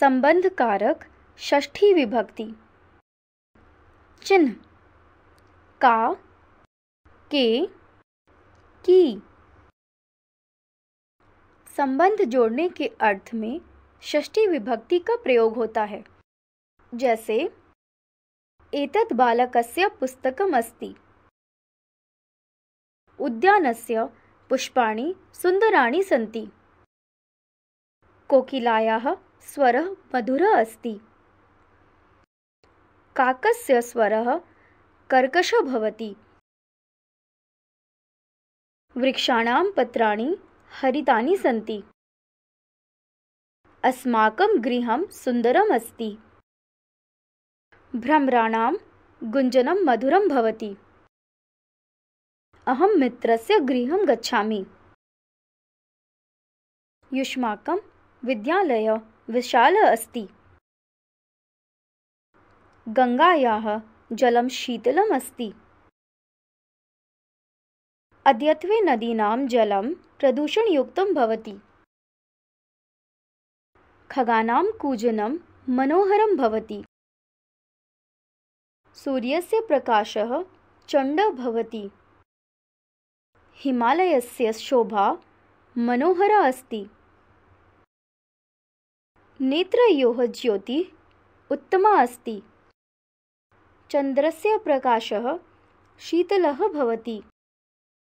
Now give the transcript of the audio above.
संबंध कारक षष्ठी विभक्ति चिन्ह का के की संबंध जोड़ने के अर्थ में षष्ठी विभक्ति का प्रयोग होता है जैसे एतद् बालकस्य उद्यान उद्यानस्य पुष्पाणि सुन्दराणि सन्ति कोकिलायाः स्वर मधुर अस्त काक स्वर कर्कश होती वृक्षाण पत्राणि हरिता सी अस्माक गृह सुन्दरम् अस्त भ्रमराण गुंजन मधुर भवति अहं मित्रस्य गृहं गच्छामि युष्माकं विशाल अस्ति गङ्गायाः जलं शीतलम् अस्ति अद्यत्वे नदीनां जलं प्रदूषणयुक्तं भवति खगानां कूजनं मनोहरं भवति सूर्यस्य प्रकाशः चण्डः भवति हिमालयस्य शोभा मनोहरा अस्ति नेत्रयोः ज्योति उत्तमा अस्ति चंद्र प्रकाशः शीतलः भवति